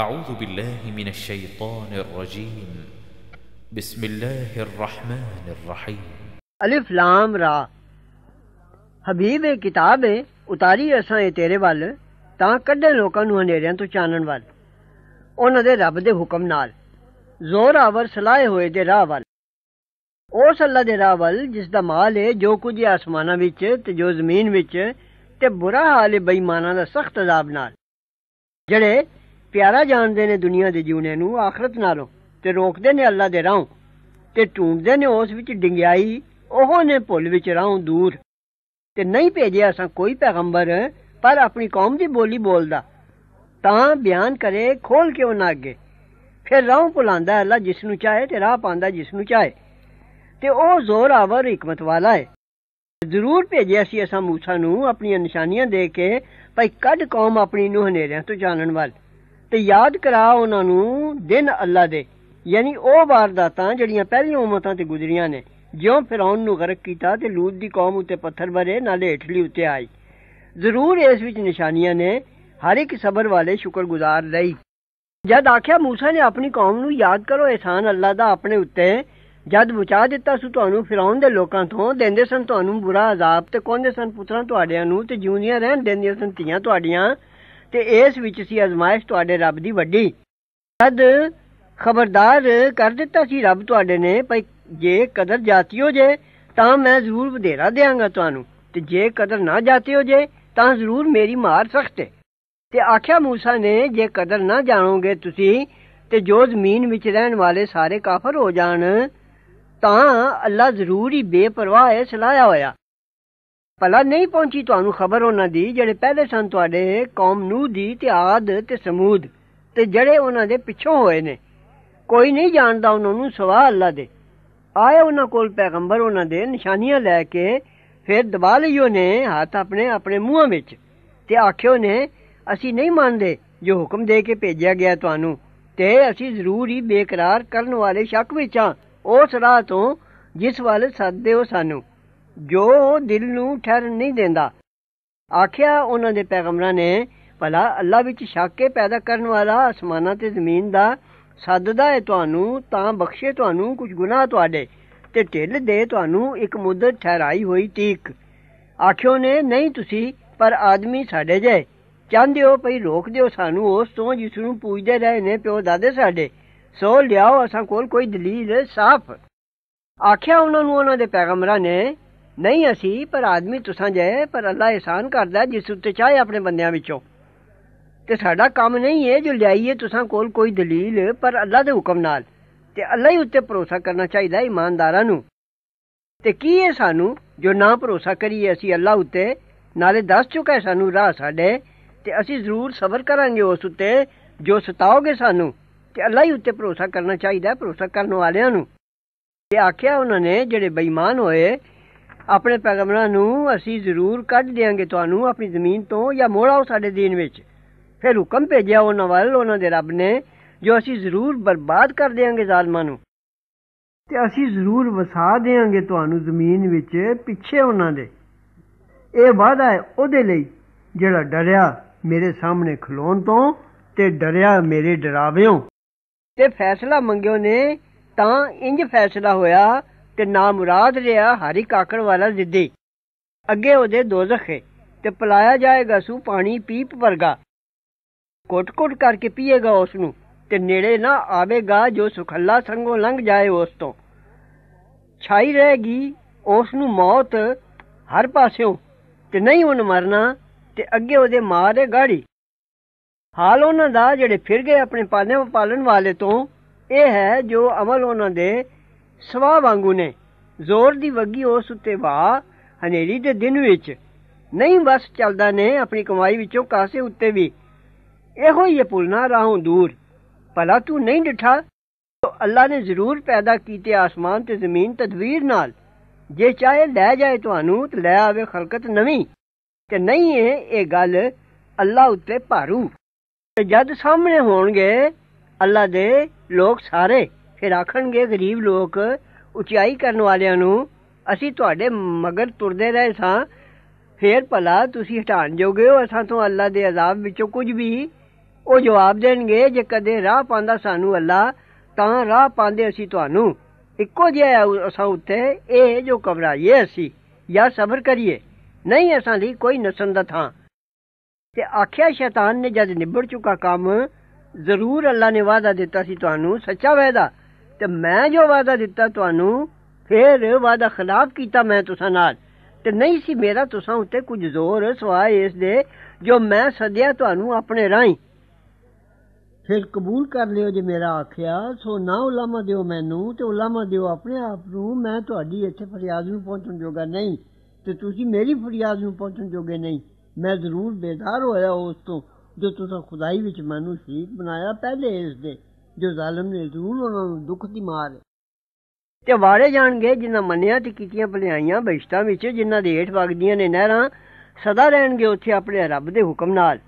أعوذ بالله من الشيطان الرجيم بسم الله الرحمن الرحيم الف لام را ਹਬੀਬ ਇਹ ਕਿਤਾਬ ਹੈ ਉਤਾਰੀ ਅਸਾਂ ਇਹ ਤੇਰੇ ਵੱਲ ਤਾਂ ਕੱਢੇ ਲੋਕਾਂ ਨੂੰ ਹਨੇਰਿਆਂ ਤੋਂ ਚਾਨਣ ਵੱਲ ਉਹਨਾਂ ਦੇ ਰੱਬ ਦੇ ਹੁਕਮ ਨਾਲ ਜ਼ੋਰ ਆਵਰ ਸਲਾਏ ਹੋਏ ਦੇ ਰਾਹ ਵੱਲ ਉਸ ਅੱਲਾ ਦੇ ਰਾਹ ਵੱਲ ਜਿਸ ਦਾ ਮਾਲ ਹੈ ਜੋ ਕੁਝ ਆਸਮਾਨਾਂ ਵਿੱਚ ਤੇ ਜੋ ਜ਼ਮੀਨ ਵਿੱਚ ਤੇ ਬੁਰਾ ਹਾਲ ਹੈ ਬੇਈਮਾਨਾਂ ਦਾ ਸਖਤ ਅਜ਼ਾਬ ਨਾਲ ਜਿਹੜੇ پیارا جانتے نے دنیا دے جیونے نو آخرت نارو روکتے نے اس وچ ڈنگیائی دور بھیجا کوئی پیغمبر پر اپنی قوم دی بولی بولتا تاں بیان کرے کھول کی رو پہ اللہ جس نو چاہے راہ پانا جس تے وہ زور آور حکمت والا ہے ضرور بھیجا سی اصا نو اپنی نشانیاں دے کے پائی کڈ قوم اپنی تو جانن ول ਤੇ ਯਾਦ ਕਰਾ ਉਹਨਾਂ ਨੂੰ ਦਿਨ ਅੱਲਾ ਦੇ ਯਾਨੀ ਉਹ ਵਾਰਦਾਤਾਂ ਜਿਹੜੀਆਂ ਪਹਿਲੀਆਂ ਉਮਤਾਂ ਤੇ ਗੁਜ਼ਰੀਆਂ ਨੇ ਜਿਉਂ ਫਰਾਉਨ ਨੂੰ ਗਰਕ ਕੀਤਾ ਤੇ ਲੂਤ ਦੀ ਕੌਮ ਉੱਤੇ ਪੱਥਰ ਬਰੇ ਨਾਲੇ ਇਟਲੀ ਉੱਤੇ ਆਈ ਜ਼ਰੂਰ ਇਸ ਵਿੱਚ ਨਿਸ਼ਾਨੀਆਂ ਨੇ ਹਰ ਇੱਕ ਸਬਰ ਵਾਲੇ ਸ਼ੁਕਰਗੁਜ਼ਾਰ ਲਈ ਜਦ ਆਖਿਆ موسی ਨੇ ਆਪਣੀ ਕੌਮ ਨੂੰ ਯਾਦ ਕਰੋ ਇਹਸਾਨ ਅੱਲਾ ਦਾ ਆਪਣੇ ਉੱਤੇ ਜਦ ਬਚਾ ਦਿੱਤਾ ਸੀ ਤੁਹਾਨੂੰ ਫਰਾਉਨ ਦੇ ਲੋਕਾਂ ਤੋਂ ਦਿੰਦੇ ਸਨ ਤੁਹਾਨੂੰ ਬੁਰਾ ਅਜ਼ਾਬ ਤੇ ਕਹਿੰਦੇ ਸਨ ਪੁੱਤਰਾਂ ਤੁਹਾਡਿਆਂ ਨੂੰ ਤੇ ਜਿਉਂਦੀਆਂ ਰਹਿਣ ਦਿੰਦੀਆਂ ਸਨ ਧੀਆਂ ਤੁਹਾਡੀਆਂ ਤੇ ਇਸ ਵਿੱਚ ਸੀ ਅਜ਼ਮਾਇਸ਼ ਤੁਹਾਡੇ ਰੱਬ ਦੀ ਵੱਡੀ ਤਦ ਖਬਰਦਾਰ ਕਰ ਦਿੱਤਾ ਸੀ ਰੱਬ ਤੁਹਾਡੇ ਨੇ ਭਈ ਜੇ ਕਦਰ ਹੋ ਜੇ ਤਾਂ ਮੈਂ ਜ਼ਰੂਰ ਵਧੇਰਾ ਦੇਵਾਂਗਾ ਤੁਹਾਨੂੰ ਤੇ ਜੇ ਕਦਰ ਨਾ ਹੋ ਜੇ ਤਾਂ ਜ਼ਰੂਰ ਮੇਰੀ ਮਾਰ ਸਖਤ ਹੈ ਤੇ ਆਖਿਆ موسی ਨੇ ਜੇ ਕਦਰ ਨਾ ਜਾਣੋਗੇ ਤੁਸੀਂ ਤੇ ਜੋ ਜ਼ਮੀਨ ਵਿੱਚ ਰਹਿਣ ਵਾਲੇ ਸਾਰੇ ਕਾਫਰ ਹੋ ਜਾਣ ਤਾਂ ਅੱਲਾ ਜ਼ਰੂਰ ਹੀ ਬੇਪਰਵਾਹ ਹੈ ਸਲਾਇਆ ਹੋਇਆ ਭਲਾ ਨਹੀਂ ਪਹੁੰਚੀ ਤੁਹਾਨੂੰ ਖਬਰ ਉਹਨਾਂ ਦੀ ਜਿਹੜੇ ਪਹਿਲੇ ਸਨ ਤੁਹਾਡੇ ਕੌਮ ਨੂੰ ਦੀ ਤੇ ਆਦ ਤੇ ਸਮੂਦ ਤੇ ਜਿਹੜੇ ਉਹਨਾਂ ਦੇ ਪਿੱਛੋਂ ਹੋਏ ਨੇ ਕੋਈ ਨਹੀਂ ਜਾਣਦਾ ਉਹਨਾਂ ਨੂੰ ਸਵਾ ਅੱਲਾ ਦੇ ਆਏ ਉਹਨਾਂ ਕੋਲ ਪੈਗੰਬਰ ਉਹਨਾਂ ਦੇ ਨਿਸ਼ਾਨੀਆਂ ਲੈ ਕੇ ਫਿਰ ਦਬਾ ਲਈਓ ਨੇ ਹੱਥ ਆਪਣੇ ਆਪਣੇ ਮੂੰਹਾਂ ਵਿੱਚ ਤੇ ਆਖਿਓ ਨੇ ਅਸੀਂ ਨਹੀਂ ਮੰਨਦੇ ਜੋ ਹੁਕਮ ਦੇ ਕੇ ਭੇਜਿਆ ਗਿਆ ਤੁਹਾਨੂੰ ਤੇ ਅਸੀਂ ਜ਼ਰੂਰ ਹੀ ਬੇਕਰਾਰ ਕਰਨ ਵਾਲੇ ਸ਼ੱਕ ਵਿੱਚ ਆ ਉਸ ਰਾਹ ਤੋਂ ਜਿਸ ਵੱਲ ਸੱਦਦੇ ਹੋ ਸਾਨੂੰ ਜੋ ਦਿਲ ਨੂੰ ਠਰ ਨਹੀਂ ਦਿੰਦਾ ਆਖਿਆ ਉਹਨਾਂ ਦੇ ਪੈਗੰਬਰਾਂ ਨੇ ਭਲਾ ਅੱਲਾ ਵਿੱਚ ਸ਼ੱਕੇ ਪੈਦਾ ਕਰਨ ਵਾਲਾ ਅਸਮਾਨਾਂ ਤੇ ਜ਼ਮੀਨ ਦਾ ਸੱਦਦਾ ਹੈ ਤੁਹਾਨੂੰ ਤਾਂ ਬਖਸ਼ੇ ਤੁਹਾਨੂੰ ਕੁਝ ਗੁਨਾਹ ਤੁਹਾਡੇ ਤੇ ਢਿੱਲ ਦੇ ਤੁਹਾਨੂੰ ਇੱਕ ਮੁੱਦਤ ਠਹਿਰਾਈ ਹੋਈ ਟੀਕ ਆਖਿਓ ਨੇ ਨਹੀਂ ਤੁਸੀਂ ਪਰ ਆਦਮੀ ਸਾਡੇ ਜੇ ਚਾਹਦੇ ਹੋ ਭਈ ਰੋਕ ਦਿਓ ਸਾਨੂੰ ਉਸ ਤੋਂ ਜਿਸ ਨੂੰ ਪੂਜਦੇ ਰਹੇ ਨੇ ਪਿਓ ਦਾਦੇ ਸਾਡੇ ਸੋ ਲਿਆਓ ਅਸਾਂ ਕੋਲ ਕੋਈ ਦਲੀਲ ਸਾਫ਼ ਆਖਿਆ ਉਹਨਾਂ ਨੂੰ ਉਹਨਾਂ ਦੇ ਪੈਗੰਬਰਾਂ ਨੇ ਨਹੀਂ ਅਸੀਂ ਪਰ ਆਦਮੀ ਤੁਸਾਂ ਜੇ ਪਰ ਅੱਲਾ ਇਹਸਾਨ ਕਰਦਾ ਜਿਸ ਉੱਤੇ ਚਾਹੇ ਆਪਣੇ ਬੰਦਿਆਂ ਵਿੱਚੋਂ ਤੇ ਸਾਡਾ ਕੰਮ ਨਹੀਂ ਹੈ ਜੋ ਲਿਆਈਏ ਤੁਸਾਂ ਕੋਲ ਕੋਈ ਦਲੀਲ ਪਰ ਅੱਲਾ ਦੇ ਹੁਕਮ ਨਾਲ ਤੇ ਅੱਲਾ ਹੀ ਉੱਤੇ ਭਰੋਸਾ ਕਰਨਾ ਚਾਹੀਦਾ ਇਮਾਨਦਾਰਾਂ ਨੂੰ ਤੇ ਕੀ ਹੈ ਸਾਨੂੰ ਜੋ ਨਾ ਭਰੋਸਾ ਕਰੀਏ ਅਸੀਂ ਅੱਲਾ ਉੱਤੇ ਨਾਲੇ ਦੱਸ ਚੁੱਕਾ ਹੈ ਸਾਨੂੰ ਰਾਹ ਸਾਡੇ ਤੇ ਅਸੀਂ ਜ਼ਰੂਰ ਸਬਰ ਕਰਾਂਗੇ ਉਸ ਉੱਤੇ ਜੋ ਸਤਾਓਗੇ ਸਾਨੂੰ ਤੇ ਅੱਲਾ ਹੀ ਉੱਤੇ ਭਰੋਸਾ ਕਰਨਾ ਚਾਹੀਦਾ ਭਰੋਸਾ ਕਰਨ ਵਾਲਿਆਂ ਨੂੰ ਤੇ ਆਖਿਆ ਉਹਨਾਂ ਨੇ ਜਿਹੜੇ ਬੇਈਮਾਨ ਹੋਏ ਆਪਣੇ ਪੈਗੰਬਰਾਂ ਨੂੰ ਅਸੀਂ ਜ਼ਰੂਰ ਕੱਢ ਦੇਾਂਗੇ ਤੁਹਾਨੂੰ ਆਪਣੀ ਜ਼ਮੀਨ ਤੋਂ ਜਾਂ ਮੋੜਾਓ ਸਾਡੇ ਦੀਨ ਵਿੱਚ ਫਿਰ ਹੁਕਮ ਭੇਜਿਆ ਉਹਨਾਂ ਵੱਲ ਉਹਨਾਂ ਦੇ ਰੱਬ ਨੇ ਜੋ ਅਸੀਂ ਜ਼ਰੂਰ ਬਰਬਾਦ ਕਰ ਦੇਾਂਗੇ ਜ਼ਾਲਮਾਂ ਨੂੰ ਤੇ ਅਸੀਂ ਜ਼ਰੂਰ ਵਸਾ ਦੇਾਂਗੇ ਤੁਹਾਨੂੰ ਜ਼ਮੀਨ ਵਿੱਚ ਪਿੱਛੇ ਉਹਨਾਂ ਦੇ ਇਹ ਵਾਦਾ ਹੈ ਉਹਦੇ ਲਈ ਜਿਹੜਾ ਡਰਿਆ ਮੇਰੇ ਸਾਹਮਣੇ ਖਲੋਣ ਤੋਂ ਤੇ ਡਰਿਆ ਮੇਰੇ ਡਰਾਵਿਓ ਤੇ ਫੈਸਲਾ ਮੰਗਿਓ ਨੇ ਤਾਂ ਇੰਜ ਫੈਸਲਾ ਹੋਇਆ ਤੇ ਨਾ ਮੁਰਾਦ ਰਿਆ ਹਰੀ ਕਾਕੜ ਵਾਲਾ ਜ਼ਿੱਦੀ ਅੱਗੇ ਉਹਦੇ ਦੋਜ਼ਖ ਹੈ ਤੇ ਪਲਾਇਆ ਜਾਏਗਾ ਸੂ ਪਾਣੀ ਪੀਪ ਵਰਗਾ ਕੋਟ-ਕੋਟ ਕਰਕੇ ਪੀਏਗਾ ਉਸ ਨੂੰ ਤੇ ਨੇੜੇ ਨਾ ਆਵੇਗਾ ਜੋ ਸੁਖੱਲਾ ਸੰਗੋਂ ਲੰਘ ਜਾਏ ਉਸ ਤੋਂ ਛਾਈ ਰਹੇਗੀ ਉਸ ਨੂੰ ਮੌਤ ਹਰ ਪਾਸਿਓਂ ਤੇ ਨਹੀਂ ਉਹਨ ਮਰਨਾ ਤੇ ਅੱਗੇ ਉਹਦੇ ਮਾਰੇ ਗਾੜੀ ਹਾਲ ਉਹਨਾਂ ਦਾ ਜਿਹੜੇ ਫਿਰ ਗਏ ਆਪਣੇ ਪਾਲਣ ਪਾਲਣ ਵਾਲੇ ਤੋਂ ਇਹ ਹੈ ਜੋ ਅਮਲ ਉਹਨਾਂ ਦੇ ਸਵਾ ਵਾਂਗੂ ਨੇ ਜ਼ੋਰ ਦੀ ਵਗੀ ਉਸ ਉੱਤੇ ਵਾ ਹਨੇਰੀ ਦੇ ਦਿਨ ਵਿੱਚ ਨਹੀਂ ਬਸ ਚੱਲਦਾ ਨੇ ਆਪਣੀ ਕਮਾਈ ਵਿੱਚੋਂ ਕਾਸੇ ਉੱਤੇ ਵੀ ਇਹੋ ਹੀ ਪੁਲਨਾ ਰਾਹੋਂ ਦੂਰ ਭਲਾ ਤੂੰ ਨਹੀਂ ਡਿਠਾ ਅੱਲਾ ਨੇ ਜ਼ਰੂਰ ਪੈਦਾ ਕੀਤੇ ਆਸਮਾਨ ਤੇ ਜ਼ਮੀਨ ਤਦਵੀਰ ਨਾਲ ਜੇ ਚਾਹੇ ਲੈ ਜਾਏ ਤੁਹਾਨੂੰ ਤੇ ਲੈ ਆਵੇ ਖਲਕਤ ਨਵੀਂ ਤੇ ਨਹੀਂ ਇਹ ਇਹ ਗੱਲ ਅੱਲਾ ਉੱਤੇ ਭਾਰੂ ਤੇ ਜਦ ਸਾਹਮਣੇ ਹੋਣਗੇ ਅੱਲਾ ਦੇ ਲੋਕ ਸਾਰੇ ਫਿਰ ਆਖਣਗੇ ਗਰੀਬ ਲੋਕ ਉਚਾਈ ਕਰਨ ਵਾਲਿਆਂ ਨੂੰ ਅਸੀਂ ਤੁਹਾਡੇ ਮਗਰ ਤੁਰਦੇ ਰਹੇ ਸਾਂ ਫੇਰ ਭਲਾ ਤੁਸੀਂ ਹਟਾਣ ਜੋਗੇ ਹੋ ਅਸਾਂ ਤੋਂ ਅੱਲਾ ਦੇ ਅਜ਼ਾਬ ਵਿੱਚੋਂ ਕੁਝ ਵੀ ਉਹ ਜਵਾਬ ਦੇਣਗੇ ਜੇ ਕਦੇ ਰਾਹ ਪਾਉਂਦਾ ਸਾਨੂੰ ਅੱਲਾ ਤਾਂ ਰਾਹ ਪਾਉਂਦੇ ਅਸੀਂ ਤੁਹਾਨੂੰ ਇੱਕੋ ਜਿਹਾ ਅਸਾਂ ਉੱਤੇ ਇਹ ਜੋ ਇਹ ਅਸੀਂ ਜਾਂ ਸਬਰ ਕਰੀਏ ਨਹੀਂ ਅਸਾਂ ਲਈ ਕੋਈ ਨਸਨ ਦਾ ਥਾਂ ਤੇ ਆਖਿਆ ਸ਼ੈਤਾਨ ਨੇ ਜਦ ਨਿਬੜ ਚੁੱਕਾ ਕੰਮ ਜ਼ਰੂਰ ਅੱਲਾ ਨੇ ਵਾਅਦਾ ਦਿੱਤਾ ਸੀ ਤੁਹਾਨੂੰ ਸੱਚਾ ਵਾਅਦਾ ਤੇ ਮੈਂ ਜੋ ਵਾਦਾ ਦਿੱਤਾ ਤੁਹਾਨੂੰ ਫਿਰ ਵਾਦਾ ਖਿਲਾਫ ਕੀਤਾ ਮੈਂ ਤੁਸਾਂ ਨਾਲ ਤੇ ਨਹੀਂ ਸੀ ਮੇਰਾ ਤੁਸਾਂ ਉੱਤੇ ਕੁਝ ਜ਼ੋਰ ਸਵਾਏ ਇਸ ਦੇ ਜੋ ਮੈਂ ਸਦਿਆ ਤੁਹਾਨੂੰ ਆਪਣੇ ਰਾਹੀਂ ਫਿਰ ਕਬੂਲ ਕਰ ਲਿਓ ਜੇ ਮੇਰਾ ਆਖਿਆ ਸੋ ਨਾ ਉਲਾਮਾ ਦਿਓ ਮੈਨੂੰ ਤੇ ਉਲਾਮਾ ਦਿਓ ਆਪਣੇ ਆਪ ਨੂੰ ਮੈਂ ਤੁਹਾਡੀ ਇੱਥੇ ਫਰਿਆਦ ਨੂੰ ਪਹੁੰਚਣ ਜੋਗਾ ਨਹੀਂ ਤੇ ਤੁਸੀਂ ਮੇਰੀ ਫਰਿਆਦ ਨੂੰ ਪਹੁੰਚਣ ਜੋਗੇ ਨਹੀਂ ਮੈਂ ਜ਼ਰੂਰ ਬੇਦਾਰ ਹੋਇਆ ਉਸ ਤੋਂ ਜੋ ਤੁਸੀਂ ਖੁਦਾਈ ਵਿੱਚ ਮੈਨੂੰ ਸ਼ਰੀਕ ਬਣਾਇਆ ਪਹਿਲੇ ਇਸ ਦੇ ਜੋ ਜ਼ਾਲਮ ਨੇ ਜ਼ਰੂਰ ਉਹਨਾਂ ਨੂੰ ਦੁੱਖ ਦੀ ਮਾਰ ਤੇ ਵਾਰੇ ਜਾਣਗੇ ਜਿਨ੍ਹਾਂ ਮੰਨਿਆ ਤੇ ਕੀਤੀਆਂ ਭਲਾਈਆਂ ਬਹਿਸ਼ਤਾਂ ਵਿੱਚ ਜਿਨ੍ਹਾਂ ਦੇ ਹੇਠ ਵਗਦੀਆਂ ਨੇ ਨਹਿਰਾਂ ਸਦਾ ਰਹਿਣਗੇ ਉੱਥੇ ਆਪਣੇ ਰੱਬ ਦੇ ਹੁਕਮ ਨਾਲ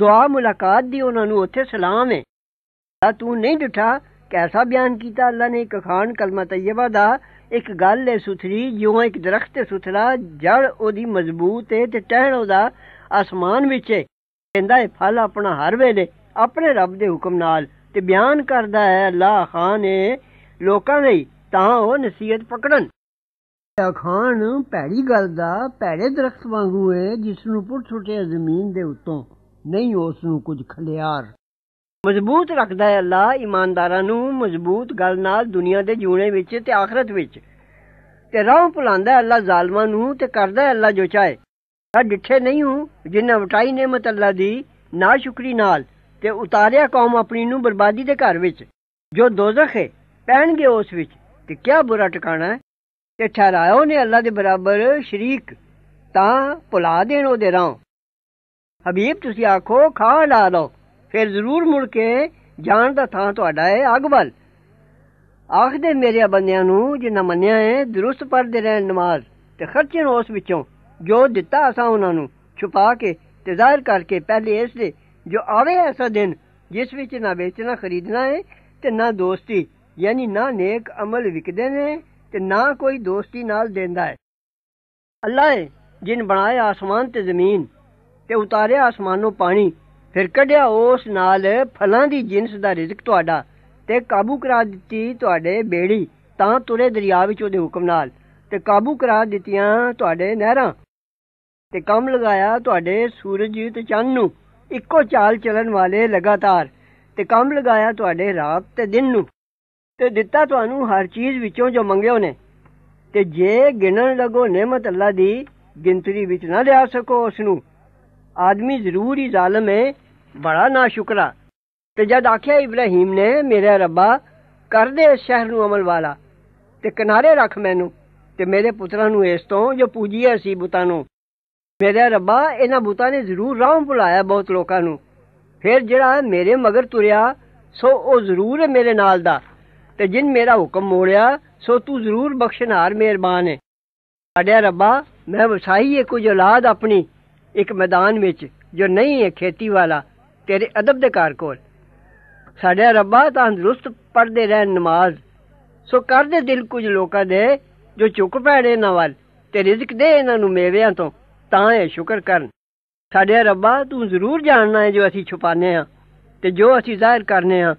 ਦੁਆ ਮੁਲਾਕਾਤ ਦੀ ਉਹਨਾਂ ਨੂੰ ਉੱਥੇ ਸਲਾਮ ਹੈ ਤੂੰ ਨਹੀਂ ਡਿਠਾ ਕੈਸਾ ਬਿਆਨ ਕੀਤਾ ਅੱਲਾ ਨੇ ਇੱਕ ਖਾਨ ਕਲਮਾ ਤੈਯਬਾ ਦਾ ਇੱਕ ਗੱਲ ਹੈ ਸੁਥਰੀ ਜਿਉਂ ਇੱਕ ਦਰਖਤ ਤੇ ਸੁਥਰਾ ਜੜ ਉਹਦੀ ਮਜ਼ਬੂਤ ਹੈ ਤੇ ਟਹਿਣ ਉਹਦਾ ਅਸਮਾਨ ਵਿੱਚ ਹੈ ਕਹਿੰਦਾ ਹੈ ਫਲ ਆਪਣਾ ਹਰ ਵੇਲੇ ਆਪਣੇ ਰੱਬ ਦੇ ਹੁਕਮ ਨਾਲ ਤੇ ਬਿਆਨ ਕਰਦਾ ਹੈ ਅੱਲਾਹ ਖਾਨ ਲੋਕਾਂ ਲਈ ਤਾਂ ਉਹ ਨਸੀਹਤ ਪਕੜਨ ਖਾਨ ਪੈੜੀ ਗੱਲ ਦਾ ਪੈੜੇ ਦਰਖਤ ਵਾਂਗੂ ਏ ਜਿਸ ਨੂੰ ਪੁੱਟ ਸੁੱਟਿਆ ਜ਼ਮੀਨ ਦੇ ਉੱਤੋਂ ਨਹੀਂ ਉਸ ਨੂੰ ਕੁਝ ਖਲਿਆਰ ਮਜ਼ਬੂਤ ਰੱਖਦਾ ਹੈ ਅੱਲਾ ਇਮਾਨਦਾਰਾਂ ਨੂੰ ਮਜ਼ਬੂਤ ਗੱਲ ਨਾਲ ਦੁਨੀਆ ਦੇ ਜੂਣੇ ਵਿੱਚ ਤੇ ਆਖਰਤ ਵਿੱਚ ਤੇ ਰਾਹ ਭੁਲਾਉਂਦਾ ਅੱਲਾ ਜ਼ਾਲਮਾਂ ਨੂੰ ਤੇ ਕਰਦਾ ਹੈ ਅੱਲਾ ਜੋ ਚਾਹੇ ਸਾ ਡਿੱਠੇ ਨਹੀਂ ਹੂੰ ਜਿਨ੍ਹਾਂ ਵਟਾਈ ਨੇਮਤ ਅੱਲਾ ਦੀ ਨਾ ਸ਼ੁਕਰੀ ਨਾਲ ਤੇ ਉਤਾਰਿਆ ਕੌਮ ਆਪਣੀ ਨੂੰ ਬਰਬਾਦੀ ਦੇ ਘਰ ਵਿੱਚ ਜੋ ਦੋਜ਼ਖ ਹੈ ਪੈਣਗੇ ਉਸ ਵਿੱਚ ਤੇ ਕਿਆ ਬੁਰਾ ਟਿਕਾਣਾ ਹੈ ਤੇ ਠਹਿਰਾਇਓ ਉਹਨੇ ਅੱਲਾ ਦੇ ਬਰਾਬਰ ਸ਼ਰੀਕ ਤਾਂ ਪੁਲਾ ਦੇਣ ਉਹਦੇ ਰਾਂ ਹਬੀਬ ਤੁਸੀਂ ਆਖੋ ਖਾ ਲਾ ਲਓ ਫਿਰ ਜ਼ਰੂਰ ਮੁੜ ਕੇ ਜਾਣ ਦਾ ਥਾਂ ਤੁਹਾਡਾ ਹੈ ਅਗਵਲ ਆਖਦੇ ਮੇਰੇ ਬੰਦਿਆਂ ਨੂੰ ਜਿਨ੍ਹਾਂ ਮੰਨਿਆ ਹੈ ਦਰੁਸਤ ਪੜਦੇ ਰਹਿਣ ਨਮਾਜ਼ ਤੇ ਖਰਚਣ ਉਸ ਵਿੱਚੋਂ ਜੋ ਦਿੱਤਾ ਅਸਾਂ ਉਹਨਾਂ ਨੂੰ ਛੁਪਾ ਕੇ ਤੇ ਜ਼ਾਹਿਰ ਕਰਕੇ ਪਹਿਲੇ ਇਸ ਦੇ ਜੋ ਆਵੇ ਐਸਾ ਦਿਨ ਜਿਸ ਵਿੱਚ ਨਾ ਵੇਚਣਾ ਖਰੀਦਣਾ ਹੈ ਤੇ ਨਾ ਦੋਸਤੀ ਯਾਨੀ ਨਾ ਨੇਕ ਅਮਲ ਵਿਕਦੇ ਨੇ ਤੇ ਨਾ ਕੋਈ ਦੋਸਤੀ ਨਾਲ ਦਿੰਦਾ ਹੈ ਅੱਲਾ ਹੈ ਜਿਨ ਬਣਾਇਆ ਆਸਮਾਨ ਤੇ ਜ਼ਮੀਨ ਤੇ ਉਤਾਰਿਆ ਆਸਮਾਨੋਂ ਪਾਣੀ ਫਿਰ ਕੱਢਿਆ ਉਸ ਨਾਲ ਫਲਾਂ ਦੀ ਜਿੰਸ ਦਾ ਰਿਜ਼ਕ ਤੁਹਾਡਾ ਤੇ ਕਾਬੂ ਕਰਾ ਦਿੱਤੀ ਤੁਹਾਡੇ ਬੇੜੀ ਤਾਂ ਤੁਰੇ ਦਰਿਆ ਵਿੱਚ ਉਹਦੇ ਹੁਕਮ ਨਾਲ ਤੇ ਕਾਬੂ ਕਰਾ ਦਿੱਤੀਆਂ ਤੁਹਾਡੇ ਨਹਿਰਾਂ ਤੇ ਕੰਮ ਲਗਾਇਆ ਤੁਹਾਡੇ ਸੂਰਜ ਤੇ ਚੰਨ ਨੂੰ ਇੱਕੋ ਚਾਲ ਚੱਲਣ ਵਾਲੇ ਲਗਾਤਾਰ ਤੇ ਕੰਮ ਲਗਾਇਆ ਤੁਹਾਡੇ ਰਾਤ ਤੇ ਦਿਨ ਨੂੰ ਤੇ ਦਿੱਤਾ ਤੁਹਾਨੂੰ ਹਰ ਚੀਜ਼ ਵਿੱਚੋਂ ਜੋ ਮੰਗਿਓ ਨੇ ਤੇ ਜੇ ਗਿਣਨ ਲਗੋ ਨਿਮਤ ਅੱਲਾ ਦੀ ਗਿਣਤਰੀ ਵਿੱਚ ਨਾ ਲਿਆ ਸਕੋ ਉਸ ਨੂੰ ਆਦਮੀ ਜ਼ਰੂਰ ਹੀ ਜ਼ਾਲਮ ਹੈ ਬੜਾ ਨਾ ਸ਼ੁਕਰਾ ਤੇ ਜਦ ਆਖਿਆ ਇਬਰਾਹੀਮ ਨੇ ਮੇਰੇ ਰੱਬਾ ਕਰ ਦੇ ਇਸ ਸ਼ਹਿਰ ਨੂੰ ਅਮਲ ਵਾਲਾ ਤੇ ਕਿਨਾਰੇ ਰੱਖ ਮੈਨੂੰ ਤੇ ਮੇਰੇ ਪੁੱਤਰਾਂ ਨੂੰ ਇਸ ਤੋਂ ਜੋ ਪੂਜੀਆ ਸੀ ਬੁੱਤਾਂ ਨੂੰ ਮੇਰੇ ਰੱਬਾ ਇਹਨਾਂ ਬੂਤਾਂ ਨੇ ਜ਼ਰੂਰ ਰਾਹ ਭੁਲਾਇਆ ਬਹੁਤ ਲੋਕਾਂ ਨੂੰ ਫਿਰ ਜਿਹੜਾ ਮੇਰੇ ਮਗਰ ਤੁਰਿਆ ਸੋ ਉਹ ਜ਼ਰੂਰ ਹੈ ਮੇਰੇ ਨਾਲ ਦਾ ਤੇ ਜਿਨ ਮੇਰਾ ਹੁਕਮ ਮੋੜਿਆ ਸੋ ਤੂੰ ਜ਼ਰੂਰ ਬਖਸ਼ਨਾਰ ਮਿਹਰਬਾਨ ਹੈ ਸਾਡਿਆ ਰੱਬਾ ਮੈਂ ਵਸਾਈ ਕੁਝ ਔਲਾਦ ਆਪਣੀ ਇੱਕ ਮੈਦਾਨ ਵਿੱਚ ਜੋ ਨਹੀਂ ਹੈ ਖੇਤੀ ਵਾਲਾ ਤੇਰੇ ਅਦਬ ਦੇ ਕਾਰ ਕੋਲ ਸਾਡਿਆ ਰੱਬਾ ਤੰਦਰੁਸਤ ਪੜਦੇ ਰਹਿਣ ਨਮਾਜ਼ ਸੋ ਕਰਦੇ ਦਿਲ ਕੁਝ ਲੋਕਾਂ ਦੇ ਜੋ ਚੁੱਕ ਪੈੜੇ ਨਾਲ ਤੇ ਰਿਜ਼ਕ ਦੇ ਇਹਨਾਂ ਨੂੰ ਮੇਵਿਆਂ ਤੋਂ ਤਾਂ ਇਹ ਸ਼ੁਕਰ ਕਰਨ ਸਾਡੇ ਰੱਬਾ ਤੂੰ ਜ਼ਰੂਰ ਜਾਣਨਾ ਹੈ ਜੋ ਅਸੀਂ ਛੁਪਾਨੇ ਆ ਤੇ ਜੋ ਅਸੀਂ ਜ਼ਾਹਿਰ ਕਰਨੇ ਆ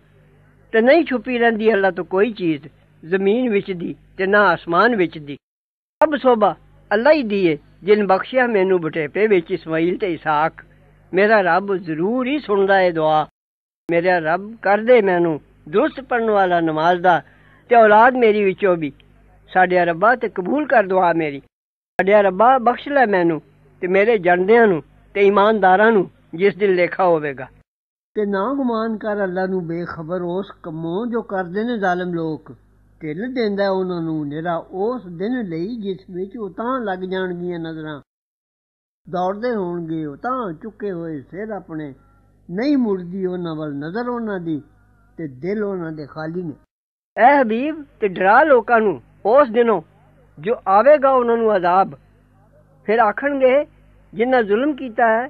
ਤੇ ਨਹੀਂ ਛੁਪੀ ਰਹਿੰਦੀ ਅੱਲਾ ਤੋਂ ਕੋਈ ਚੀਜ਼ ਜ਼ਮੀਨ ਵਿੱਚ ਦੀ ਤੇ ਨਾ ਆਸਮਾਨ ਵਿੱਚ ਦੀ ਸਭ ਸੋਭਾ ਅੱਲਾ ਹੀ ਦੀਏ ਜਿਨ ਬਖਸ਼ਿਆ ਮੈਨੂੰ ਬਟੇਪੇ ਵਿੱਚ ਇਸਮਾਇਲ ਤੇ ਇਸਾਕ ਮੇਰਾ ਰੱਬ ਜ਼ਰੂਰ ਹੀ ਸੁਣਦਾ ਹੈ ਦੁਆ ਮੇਰਾ ਰੱਬ ਕਰ ਦੇ ਮੈਨੂੰ ਦੁਰਸਤ ਪੜਨ ਵਾਲਾ ਨਮਾਜ਼ ਦਾ ਤੇ ਔਲਾਦ ਮੇਰੀ ਵਿੱਚੋਂ ਵੀ ਸਾਡੇ ਰੱਬਾ ਤੇ ਕਬੂਲ ਕਰ ਦੁਆ ਮੇਰੀ ਸਾਡੇ ਰੱਬਾ ਬਖਸ਼ ਲੈ ਮੈਨੂੰ ਤੇ ਮੇਰੇ ਜਣਦਿਆਂ ਨੂੰ ਤੇ ਇਮਾਨਦਾਰਾਂ ਨੂੰ ਜਿਸ ਦਿਨ ਲੇਖਾ ਹੋਵੇਗਾ ਤੇ ਨਾ ਗੁਮਾਨ ਕਰ ਅੱਲਾ ਨੂੰ ਬੇਖਬਰ ਉਸ ਕਮੋਂ ਜੋ ਕਰਦੇ ਨੇ ਜ਼ਾਲਮ ਲੋਕ ਢਿੱਲ ਦਿੰਦਾ ਉਹਨਾਂ ਨੂੰ ਨਿਹਰਾ ਉਸ ਦਿਨ ਲਈ ਜਿਸ ਵਿੱਚ ਉਹ ਤਾਂ ਲੱਗ ਜਾਣਗੀਆਂ ਨਜ਼ਰਾਂ ਦੌੜਦੇ ਹੋਣਗੇ ਉਹ ਤਾਂ ਚੁੱਕੇ ਹੋਏ ਸਿਰ ਆਪਣੇ ਨਹੀਂ ਮੁੜਦੀ ਉਹਨਾਂ ਵੱਲ ਨਜ਼ਰ ਉਹਨਾਂ ਦੀ ਤੇ ਦਿਲ ਉਹਨਾਂ ਦੇ ਖਾਲੀ ਨੇ ਐ ਹਬੀਬ ਤੇ ਡਰਾ ਲੋਕਾਂ ਨੂੰ ਉਸ ਦਿਨੋਂ ਜੋ ਆਵੇਗਾ ਉਹਨਾਂ ਨੂੰ ਅਜ਼ਾਬ ਫਿਰ ਆਖਣਗੇ ਜਿਨ੍ਹਾਂ ਜ਼ੁਲਮ ਕੀਤਾ ਹੈ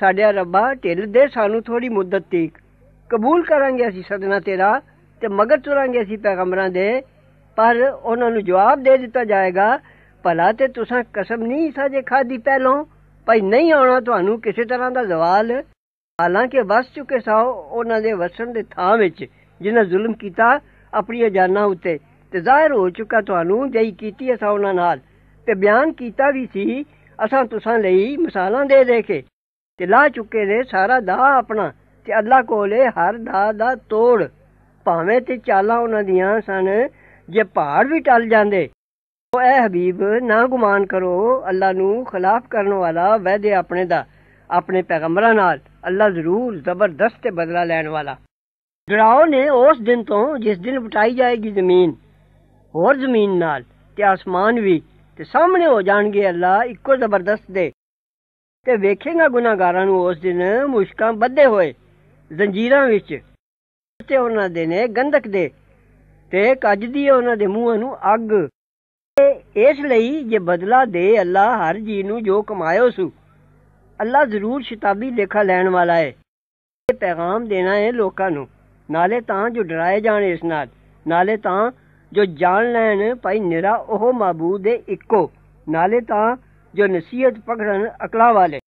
ਸਾਡੇ ਰੱਬਾ ਢਿੱਲ ਦੇ ਸਾਨੂੰ ਥੋੜੀ ਮੁੱਦਤ ਤੀਕ ਕਬੂਲ ਕਰਾਂਗੇ ਅਸੀਂ ਸਦਨਾ ਤੇਰਾ ਤੇ ਮਗਰ ਚੁਰਾਂਗੇ ਅਸੀਂ ਪੈਗੰਬਰਾਂ ਦੇ ਪਰ ਉਹਨਾਂ ਨੂੰ ਜਵਾਬ ਦੇ ਦਿੱਤਾ ਜਾਏਗਾ ਭਲਾ ਤੇ ਤੁਸੀਂ ਕਸਮ ਨਹੀਂ ਸਾਜੇ ਖਾਦੀ ਪਹਿਲੋਂ ਭਾਈ ਨਹੀਂ ਆਉਣਾ ਤੁਹਾਨੂੰ ਕਿਸੇ ਤਰ੍ਹਾਂ ਦਾ ਜ਼ਵਾਲ ਹਾਲਾਂਕਿ ਵਸ ਚੁੱਕੇ ਸਾ ਉਹਨਾਂ ਦੇ ਵਸਣ ਦੇ ਥਾਂ ਵਿੱਚ ਜਿਨ੍ਹਾਂ ਜ਼ੁਲਮ ਕੀਤਾ ਆਪਣੀਆਂ ਜਾਨਾਂ ਉੱਤੇ ਤੇ ਜ਼ਾਹਿਰ ਹੋ ਚੁੱਕਾ ਤੁਹਾਨੂੰ ਜਈ ਕੀਤੀ ਸਾ ਉਹਨਾਂ ਨਾਲ ਤੇ ਬਿਆਨ ਕੀਤਾ ਵੀ ਸੀ ਅਸਾਂ ਤੁਸਾਂ ਲਈ ਮਿਸਾਲਾਂ ਦੇ ਦੇ ਕੇ ਤੇ ਲਾ ਚੁੱਕੇ ਨੇ ਸਾਰਾ ਦਾ ਆਪਣਾ ਤੇ ਅੱਲਾ ਕੋਲੇ ਹਰ ਦਾ ਦਾ ਤੋੜ ਭਾਵੇਂ ਤੇ ਚਾਲਾਂ ਉਹਨਾਂ ਦੀਆਂ ਸਨ ਜੇ ਪਹਾੜ ਵੀ ਟਲ ਜਾਂਦੇ ਉਹ ਐ ਹਬੀਬ ਨਾ ਗੁਮਾਨ ਕਰੋ ਅੱਲਾ ਨੂੰ ਖਿਲਾਫ ਕਰਨ ਵਾਲਾ ਵੈਦੇ ਆਪਣੇ ਦਾ ਆਪਣੇ ਪੈਗੰਬਰਾਂ ਨਾਲ ਅੱਲਾ ਜ਼ਰੂਰ ਜ਼ਬਰਦਸਤ ਬਦਲਾ ਲੈਣ ਵਾਲਾ ਡਰਾਓ ਨੇ ਉਸ ਦਿਨ ਤੋਂ ਜਿਸ ਦਿਨ ਵਟਾਈ ਜਾਏਗੀ ਜ਼ਮੀਨ ਹੋਰ ਜ਼ਮੀਨ ਨਾਲ ਤੇ ਆਸਮਾਨ ਵੀ ਤੇ ਸਾਹਮਣੇ ਹੋ ਜਾਣਗੇ ਅੱਲਾ ਇੱਕੋ ਜ਼ਬਰਦਸਤ ਦੇ ਤੇ ਵੇਖੇਗਾ ਗੁਨਾਹਗਾਰਾਂ ਨੂੰ ਉਸ ਦਿਨ ਮੁਸ਼ਕਾਂ ਬੱਧੇ ਹੋਏ ਜ਼ੰਜੀਰਾਂ ਵਿੱਚ ਤੇ ਉਹਨਾਂ ਦੇ ਨੇ ਗੰਧਕ ਦੇ ਤੇ ਕੱਜ ਹੈ ਉਹਨਾਂ ਦੇ ਮੂੰਹਾਂ ਨੂੰ ਅੱਗ ਤੇ ਇਸ ਲਈ ਜੇ ਬਦਲਾ ਦੇ ਅੱਲਾ ਹਰ ਜੀ ਨੂੰ ਜੋ ਕਮਾਇਓ ਸੁ ਅੱਲਾ ਜ਼ਰੂਰ ਸ਼ਿਤਾਬੀ ਲੇਖਾ ਲੈਣ ਵਾਲਾ ਹੈ ਇਹ ਪੈਗਾਮ ਦੇਣਾ ਹੈ ਲੋਕਾਂ ਨੂੰ ਨਾਲੇ ਤਾਂ ਜੋ ਡਰਾਏ ਜਾਣ ਇਸ ਨਾਲ ਨਾਲੇ ਤਾਂ ਜੋ ਜਾਣ ਲੈਣ ਭਾਈ ਨਿਰਾ ਉਹ ਮਾਬੂਦ ਦੇ ਇੱਕੋ ਨਾਲੇ ਤਾਂ ਜੋ ਨਸੀਹਤ ਪਕੜਨ ਅਕਲਾ ਵਾਲੇ